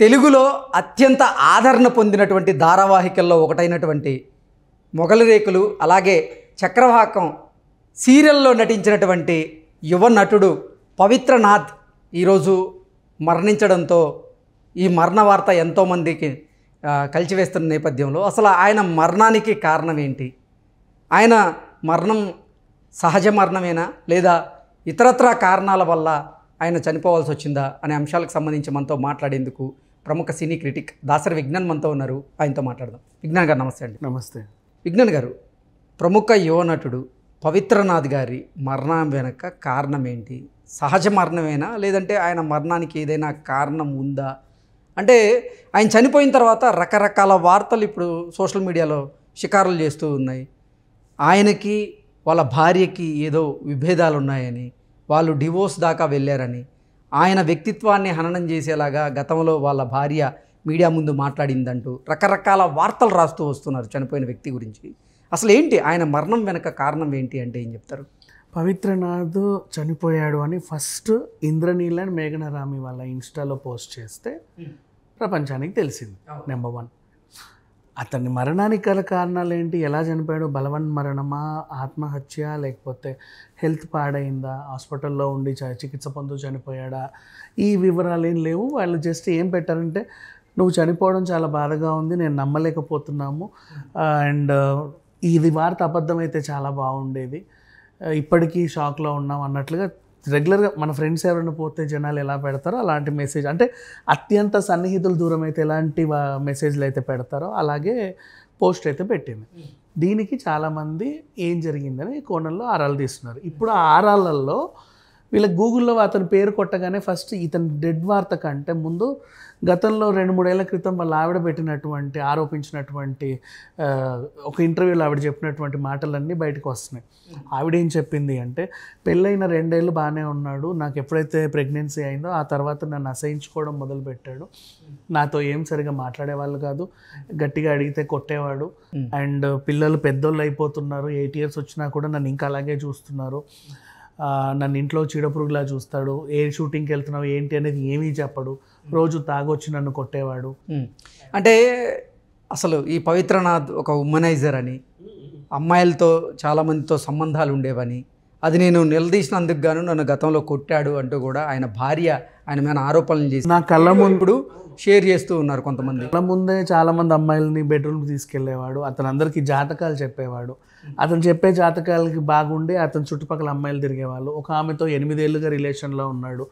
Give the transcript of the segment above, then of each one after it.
తెలుగులో అత్యంత ఆదరణ పొందినటువంటి ధారావాహికల్లో ఒకటైనటువంటి మొగలిరేకులు అలాగే చక్రవాకం సీరియల్లో నటించినటువంటి యువ నటుడు పవిత్రనాథ్ ఈరోజు మరణించడంతో ఈ మరణ వార్త ఎంతోమందికి కలిచివేస్తున్న నేపథ్యంలో అసలు ఆయన మరణానికి కారణం ఏంటి ఆయన మరణం సహజ మరణమేనా లేదా ఇతరత్రా కారణాల వల్ల ఆయన చనిపోవాల్సి వచ్చిందా అనే అంశాలకు సంబంధించి మనతో మాట్లాడేందుకు ప్రముఖ సినీ క్రిటిక్ దాసరి విజ్ఞాన్ మనతో ఉన్నారు ఆయనతో మాట్లాడదాం విజ్ఞాన్ గారు నమస్తే అండి నమస్తే విజ్ఞాన్ గారు ప్రముఖ యువ నటుడు పవిత్రనాథ్ గారి మరణం వెనక కారణం ఏంటి సహజ మరణమేనా లేదంటే ఆయన మరణానికి ఏదైనా కారణం ఉందా అంటే ఆయన చనిపోయిన తర్వాత రకరకాల వార్తలు ఇప్పుడు సోషల్ మీడియాలో షికారులు చేస్తూ ఉన్నాయి ఆయనకి వాళ్ళ భార్యకి ఏదో విభేదాలు ఉన్నాయని వాళ్ళు డివోర్స్ దాకా వెళ్ళారని ఆయన వ్యక్తిత్వాన్ని హననం చేసేలాగా గతంలో వాళ్ళ భార్య మీడియా ముందు మాట్లాడిందంటూ రకరకాల వార్తలు రాస్తూ వస్తున్నారు చనిపోయిన వ్యక్తి గురించి అసలు ఏంటి ఆయన మరణం వెనక కారణం ఏంటి అంటే ఏం చెప్తారు పవిత్రనాథ్ చనిపోయాడు అని ఫస్ట్ ఇంద్రనీల్ అండ్ మేఘనరామి వాళ్ళ ఇన్స్టాలో పోస్ట్ చేస్తే ప్రపంచానికి తెలిసింది నెంబర్ వన్ అతని మరణానికి గల కారణాలు ఏంటి ఎలా చనిపోయాడు బలవన్ మరణమా ఆత్మహత్య లేకపోతే హెల్త్ పాడైందా హాస్పిటల్లో ఉండి చికిత్స పొందు చనిపోయాడా ఈ వివరాలు ఏం లేవు వాళ్ళు జస్ట్ ఏం పెట్టారంటే నువ్వు చనిపోవడం చాలా బాధగా ఉంది నేను నమ్మలేకపోతున్నాము అండ్ ఇది వార్త అబద్ధమైతే చాలా బాగుండేది ఇప్పటికీ షాక్లో ఉన్నాం అన్నట్లుగా రెగ్యులర్గా మన ఫ్రెండ్స్ ఎవరైనా పోతే జనాలు ఎలా పెడతారో అలాంటి మెసేజ్ అంటే అత్యంత సన్నిహితులు దూరం అయితే ఎలాంటి మెసేజ్లు అయితే పెడతారో అలాగే పోస్ట్ అయితే పెట్టింది దీనికి చాలామంది ఏం జరిగిందని కోణంలో ఆరాలు తీస్తున్నారు ఇప్పుడు ఆరాలల్లో ఆరాలలో వీళ్ళకి గూగుల్లో అతని పేరు కొట్టగానే ఫస్ట్ ఇతని డెడ్ వార్త కంటే ముందు గతంలో రెండు మూడేళ్ల క్రితం వాళ్ళు ఆవిడ పెట్టినటువంటి ఆరోపించినటువంటి ఒక ఇంటర్వ్యూలో ఆవిడ చెప్పినటువంటి మాటలన్నీ బయటకు వస్తున్నాయి ఆవిడ ఏం చెప్పింది అంటే పెళ్ళైన రెండేళ్ళు బాగానే ఉన్నాడు నాకు ఎప్పుడైతే ప్రెగ్నెన్సీ అయిందో ఆ తర్వాత నన్ను అసహించుకోవడం మొదలుపెట్టాడు నాతో ఏం సరిగా మాట్లాడేవాళ్ళు కాదు గట్టిగా అడిగితే కొట్టేవాడు అండ్ పిల్లలు పెద్దోళ్ళు అయిపోతున్నారు ఎయిట్ ఇయర్స్ వచ్చినా కూడా నన్ను ఇంకా అలాగే చూస్తున్నారు నన్ను ఇంట్లో చీడపురుగులా చూస్తాడు ఏ షూటింగ్కి వెళ్తున్నావు ఏంటి అనేది ఏమీ చెప్పడు రోజు తాగొచ్చి నన్ను కొట్టేవాడు అంటే అసలు ఈ పవిత్రనాథ్ ఒక ఉమెనైజర్ అని అమ్మాయిలతో చాలామందితో సంబంధాలు ఉండేవని అది నేను నిలదీసినందుకు గాను నన్ను గతంలో కొట్టాడు అంటూ కూడా ఆయన భార్య ఆయన మీద ఆరోపణలు చేసి నా కళ్ళ ముందు షేర్ చేస్తూ ఉన్నారు కొంతమంది కళ్ళ ముందే చాలామంది అమ్మాయిలని బెడ్రూమ్కి తీసుకెళ్లేవాడు అతను అందరికీ జాతకాలు చెప్పేవాడు అతను చెప్పే జాతకాలకి బాగుండి అతను చుట్టుపక్కల అమ్మాయిలు తిరిగేవాళ్ళు ఒక ఆమెతో ఏళ్ళుగా రిలేషన్లో ఉన్నాడు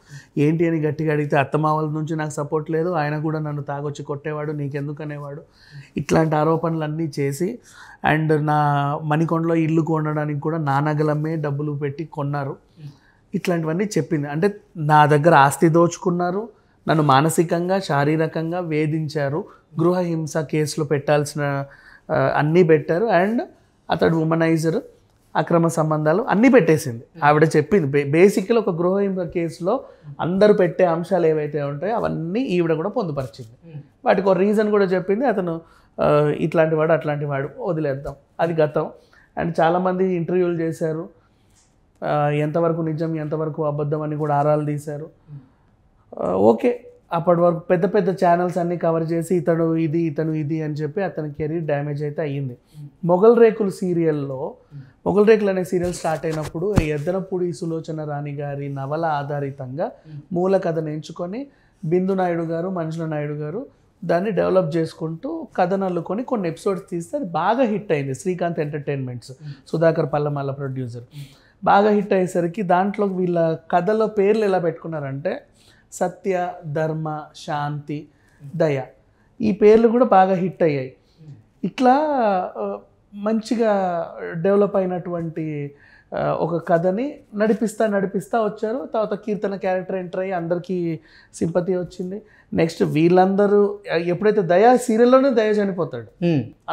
ఏంటి అని గట్టిగా అడిగితే అత్తమావల నుంచి నాకు సపోర్ట్ లేదు ఆయన కూడా నన్ను తాగొచ్చి కొట్టేవాడు నీకెందుకు అనేవాడు ఇట్లాంటి ఆరోపణలన్నీ చేసి అండ్ నా మణికొండలో ఇల్లు కొనడానికి కూడా నానగలమ్మే డబ్బులు పెట్టి కొన్నారు ఇట్లాంటివన్నీ చెప్పింది అంటే నా దగ్గర ఆస్తి దోచుకున్నారు నన్ను మానసికంగా శారీరకంగా వేధించారు గృహహింస కేసులు పెట్టాల్సిన అన్నీ పెట్టారు అండ్ అతడు ఉమనైజర్ అక్రమ సంబంధాలు అన్నీ పెట్టేసింది ఆవిడ చెప్పింది బేసిక్గా ఒక గృహహింస కేసులో అందరూ పెట్టే అంశాలు ఏవైతే ఉంటాయో అవన్నీ ఈవిడ కూడా పొందుపరిచింది వాటికి ఒక రీజన్ కూడా చెప్పింది అతను ఇట్లాంటి వాడు అట్లాంటి వాడు వదిలేద్దాం అది గతం అండ్ చాలామంది ఇంటర్వ్యూలు చేశారు ఎంతవరకు నిజం ఎంతవరకు అబద్ధం అని కూడా ఆరాలు తీశారు ఓకే అప్పటి వరకు పెద్ద పెద్ద ఛానల్స్ అన్నీ కవర్ చేసి ఇతను ఇది ఇతను ఇది అని చెప్పి అతని కెరీర్ డ్యామేజ్ అయితే అయ్యింది మొగల్ రేకులు సీరియల్లో మొగల్ రేకులు అనే సీరియల్ స్టార్ట్ అయినప్పుడు ఎద్దనపూడి సులోచన రాణి గారి నవల ఆధారితంగా మూల కథను ఎంచుకొని బిందు నాయుడు గారు మంజుల నాయుడు గారు దాన్ని డెవలప్ చేసుకుంటూ కథను అల్లుకొని కొన్ని ఎపిసోడ్స్ తీస్తే అది బాగా హిట్ అయింది శ్రీకాంత్ ఎంటర్టైన్మెంట్స్ సుధాకర్ పల్లమాల ప్రొడ్యూసర్ బాగా హిట్ అయ్యేసరికి దాంట్లో వీళ్ళ కథలో పేర్లు ఎలా పెట్టుకున్నారంటే సత్య ధర్మ శాంతి దయ ఈ పేర్లు కూడా బాగా హిట్ అయ్యాయి ఇట్లా మంచిగా డెవలప్ అయినటువంటి ఒక కథని నడిపిస్తా నడిపిస్తా వచ్చారు తర్వాత కీర్తన క్యారెక్టర్ ఎంటర్ అయ్యి అందరికీ సింపతి వచ్చింది నెక్స్ట్ వీళ్ళందరూ ఎప్పుడైతే దయా సీరియల్లోనే దయ చనిపోతాడు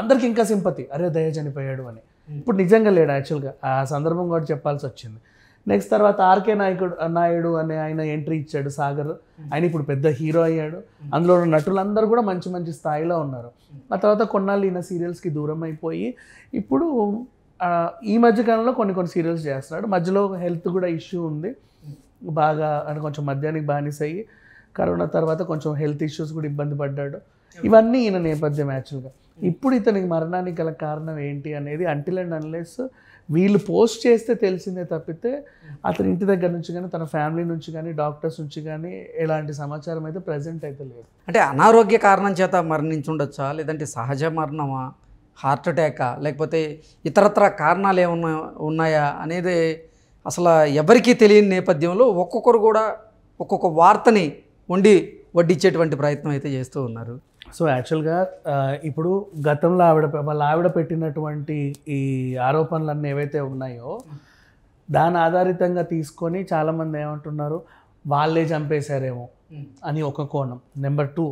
అందరికి ఇంకా సింపతి అరే దయ చనిపోయాడు అని ఇప్పుడు నిజంగా లేడు యాక్చువల్గా ఆ సందర్భం కూడా చెప్పాల్సి వచ్చింది నెక్స్ట్ తర్వాత ఆర్కే నాయకుడు నాయుడు అనే ఆయన ఎంట్రీ ఇచ్చాడు సాగర్ ఆయన ఇప్పుడు పెద్ద హీరో అయ్యాడు అందులో ఉన్న నటులందరూ కూడా మంచి మంచి స్థాయిలో ఉన్నారు ఆ తర్వాత కొన్నాళ్ళు ఈయన సీరియల్స్కి దూరం అయిపోయి ఇప్పుడు ఈ మధ్యకాలంలో కొన్ని కొన్ని సీరియల్స్ చేస్తున్నాడు మధ్యలో హెల్త్ కూడా ఇష్యూ ఉంది బాగా అని కొంచెం మద్యానికి బానిస అయ్యి కరోనా తర్వాత కొంచెం హెల్త్ ఇష్యూస్ కూడా ఇబ్బంది పడ్డాడు ఇవన్నీ ఈయన నేపథ్యం యాక్చువల్గా Hmm. ఇప్పుడు ఇతనికి మరణానికి గల కారణం ఏంటి అనేది అంటిల్ అండ్ అన్లెస్ వీళ్ళు పోస్ట్ చేస్తే తెలిసిందే తప్పితే hmm. అతని ఇంటి దగ్గర నుంచి కానీ తన ఫ్యామిలీ నుంచి కానీ డాక్టర్స్ నుంచి కానీ ఎలాంటి సమాచారం అయితే ప్రజెంట్ అయితే లేదు అంటే అనారోగ్య కారణం చేత మరణించుండొచ్చా లేదంటే సహజ మరణమా హార్ట్ అటాకా లేకపోతే ఇతరత్ర కారణాలు ఏమన్నా ఉన్నాయా అనేది అసలు ఎవరికీ తెలియని నేపథ్యంలో ఒక్కొక్కరు కూడా ఒక్కొక్క వార్తని వండి వడ్డించేటువంటి ప్రయత్నం అయితే చేస్తూ ఉన్నారు సో యాక్చువల్గా ఇప్పుడు గతంలో ఆవిడ వాళ్ళ ఆవిడ పెట్టినటువంటి ఈ ఆరోపణలన్నీ ఏవైతే ఉన్నాయో దాని ఆధారితంగా తీసుకొని చాలామంది ఏమంటున్నారు వాళ్ళే చంపేశారేమో అని ఒక కోణం నెంబర్ టూ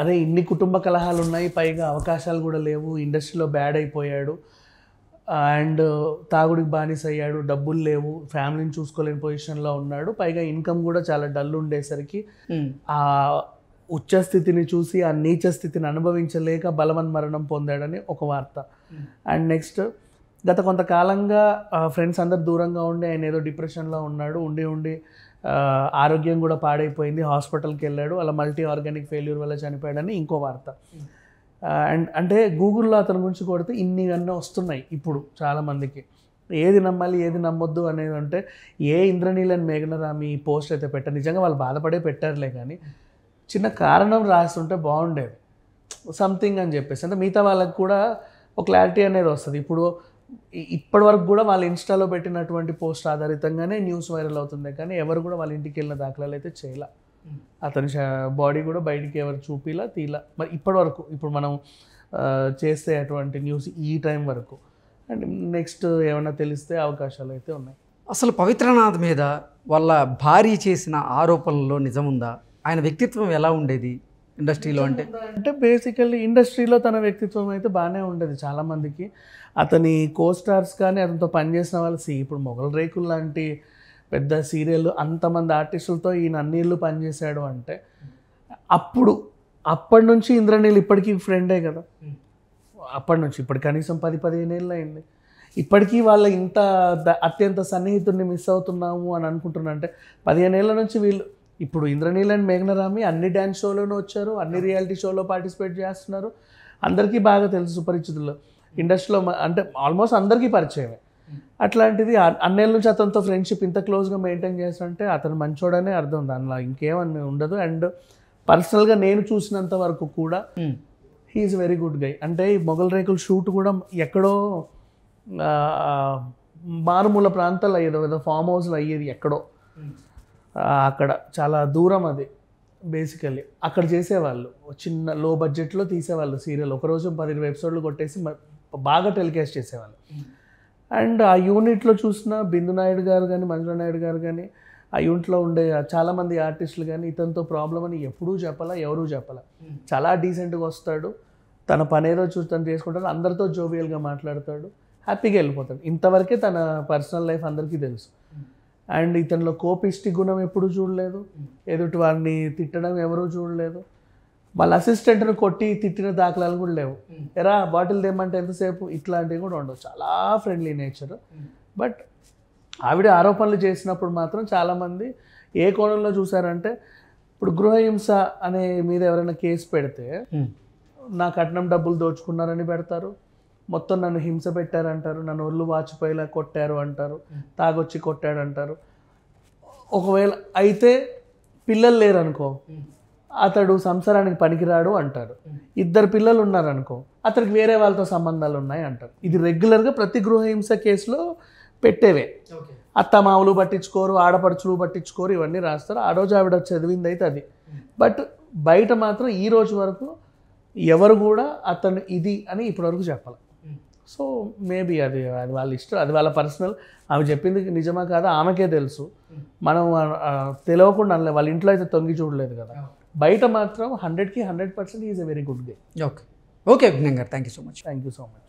అదే ఇన్ని కుటుంబ కలహాలు ఉన్నాయి పైగా అవకాశాలు కూడా లేవు ఇండస్ట్రీలో బ్యాడ్ అయిపోయాడు అండ్ తాగుడికి బానిస అయ్యాడు డబ్బులు లేవు ఫ్యామిలీని చూసుకోలేని పొజిషన్లో ఉన్నాడు పైగా ఇన్కమ్ కూడా చాలా డల్ ఉండేసరికి ఆ ఉచ్చ స్థితిని చూసి ఆ నీచ స్థితిని అనుభవించలేక బలవన్ మరణం పొందాడని ఒక వార్త అండ్ నెక్స్ట్ గత కొంతకాలంగా ఫ్రెండ్స్ అందరు దూరంగా ఉండి ఆయన ఏదో డిప్రెషన్లో ఉన్నాడు ఉండి ఉండి ఆరోగ్యం కూడా పాడైపోయింది హాస్పిటల్కి వెళ్ళాడు అలా మల్టీ ఆర్గానిక్ ఫెయిల్యూర్ వల్ల చనిపోయాడని ఇంకో వార్త అండ్ అంటే గూగుల్లో అతని గురించి కొడితే ఇన్ని అన్నీ వస్తున్నాయి ఇప్పుడు చాలామందికి ఏది నమ్మాలి ఏది నమ్మొద్దు అనేది అంటే ఏ ఇంద్రనీలని మేఘనరామి పోస్ట్ అయితే పెట్టారు నిజంగా వాళ్ళు బాధపడే పెట్టారులే కానీ చిన్న కారణం రాస్తుంటే బాగుండేది సంథింగ్ అని చెప్పేసి అంటే మిగతా వాళ్ళకి కూడా ఒక క్లారిటీ అనేది వస్తుంది ఇప్పుడు ఇప్పటి వరకు కూడా వాళ్ళ ఇన్స్టాలో పెట్టినటువంటి పోస్ట్ ఆధారితంగానే న్యూస్ వైరల్ అవుతుంది కానీ ఎవరు కూడా వాళ్ళ ఇంటికి వెళ్ళిన దాఖలాలు అయితే చేయాల hmm. అతని బాడీ కూడా బయటికి ఎవరు చూపిలా తీల మరి ఇప్పటి వరకు ఇప్పుడు మనం చేస్తే అటువంటి న్యూస్ ఈ టైం వరకు అండ్ నెక్స్ట్ ఏమైనా తెలిస్తే అవకాశాలు అయితే ఉన్నాయి అసలు పవిత్రనాథ్ మీద వాళ్ళ భారీ చేసిన ఆరోపణల్లో నిజముందా ఆయన వ్యక్తిత్వం ఎలా ఉండేది ఇండస్ట్రీలో అంటే అంటే బేసికల్లీ ఇండస్ట్రీలో తన వ్యక్తిత్వం అయితే బాగానే ఉండేది చాలామందికి అతని కో స్టార్స్ కానీ అతనితో పనిచేసిన వాళ్ళ సీ ఇప్పుడు మొగల్ రేకులు లాంటి పెద్ద సీరియల్ అంతమంది ఆర్టిస్టులతో ఈయన అన్నీళ్ళు పనిచేశాడు అంటే అప్పుడు అప్పటి నుంచి ఇంద్రనీళ్ళు ఇప్పటికీ ఫ్రెండే కదా అప్పటి నుంచి ఇప్పుడు కనీసం పది పదిహేను ఏళ్ళు అయింది ఇప్పటికీ వాళ్ళ ఇంత అత్యంత సన్నిహితుడిని మిస్ అవుతున్నాము అని అనుకుంటున్నా అంటే పదిహేను ఏళ్ళ నుంచి వీళ్ళు ఇప్పుడు ఇంద్రనీల్ అండ్ మేఘనరామి అన్ని డ్యాన్స్ షోలోనూ వచ్చారు అన్ని రియాలిటీ షోలో పార్టిసిపేట్ చేస్తున్నారు అందరికీ బాగా తెలుసు సుపరిచితుల్లో ఇండస్ట్రీలో అంటే ఆల్మోస్ట్ అందరికీ పరిచయమే అట్లాంటిది అన్నేళ్ళ నుంచి అతనితో ఫ్రెండ్షిప్ ఇంత క్లోజ్గా మెయింటైన్ చేస్తుంటే అతను మంచోడనే అర్థం దానిలో ఇంకేమని ఉండదు అండ్ పర్సనల్గా నేను చూసినంత వరకు కూడా హీఈస్ వెరీ గుడ్ గై అంటే ఈ మొగల్ రేకుల షూట్ కూడా ఎక్కడో మారుమూల ప్రాంతాలు అయ్యేది ఏదో ఫామ్ హౌస్లో అయ్యేది ఎక్కడో అక్కడ చాలా దూరం అది బేసికల్లీ అక్కడ చేసేవాళ్ళు చిన్న లో బడ్జెట్లో తీసేవాళ్ళు సీరియల్ ఒకరోజు పది ఇరవై ఎపిసోడ్లు కొట్టేసి బాగా టెలికాస్ట్ చేసేవాళ్ళు అండ్ ఆ యూనిట్లో చూసిన బిందు నాయుడు గారు కానీ మంజుల నాయుడు గారు కానీ ఆ యూనిట్లో ఉండే చాలామంది ఆర్టిస్టులు కానీ ఇతనితో ప్రాబ్లం అని ఎప్పుడూ చెప్పాలా ఎవరూ చెప్పాలా చాలా డీసెంట్గా వస్తాడు తన పని ఏదో చూసి తను చేసుకుంటాడు అందరితో జోవియల్గా మాట్లాడతాడు హ్యాపీగా వెళ్ళిపోతాడు ఇంతవరకే తన పర్సనల్ లైఫ్ అందరికీ తెలుసు అండ్ ఇతనిలో కోపిష్టి గుణం ఎప్పుడు చూడలేదు ఎదుటి వాడిని తిట్టడం ఎవరూ చూడలేదు వాళ్ళ అసిస్టెంట్ను కొట్టి తిట్టిన దాఖలాలు కూడా లేవు ఎరా బాటిల్ తెమ్మంటే ఎంతసేపు ఇట్లాంటివి కూడా ఉండవు చాలా ఫ్రెండ్లీ నేచర్ బట్ ఆవిడ ఆరోపణలు చేసినప్పుడు మాత్రం చాలామంది ఏ కోణంలో చూసారంటే ఇప్పుడు గృహహింస అనే మీద ఎవరైనా కేసు పెడితే నా కట్నం డబ్బులు దోచుకున్నారని పెడతారు మొత్తం నన్ను హింస పెట్టారంటారు నన్ను ఒళ్ళు వాచిపోయేలా కొట్టారు అంటారు తాగొచ్చి కొట్టాడు అంటారు ఒకవేళ అయితే పిల్లలు లేరనుకో అతడు సంసారానికి పనికిరాడు అంటారు ఇద్దరు పిల్లలు ఉన్నారనుకో అతనికి వేరే వాళ్ళతో సంబంధాలు ఉన్నాయి అంటారు ఇది రెగ్యులర్గా ప్రతి గృహహింస కేసులో పెట్టేవే అత్తమావులు పట్టించుకోరు ఆడపడుచులు పట్టించుకోరు ఇవన్నీ రాస్తారు ఆ రోజు ఆవిడ చదివింది అయితే అది బట్ బయట మాత్రం ఈ రోజు వరకు ఎవరు కూడా అతను ఇది అని ఇప్పటివరకు చెప్పాలి సో మేబీ అది అది వాళ్ళ ఇష్టం అది వాళ్ళ పర్సనల్ ఆమె చెప్పింది నిజమా కాదా ఆమెకే తెలుసు మనం తెలియకుండా అనలేదు వాళ్ళ ఇంట్లో అయితే తొంగి చూడలేదు కదా బయట మాత్రం హండ్రెడ్కి hundred percent is a very good gay okay okay Abhigyan garu thank you so much thank you so much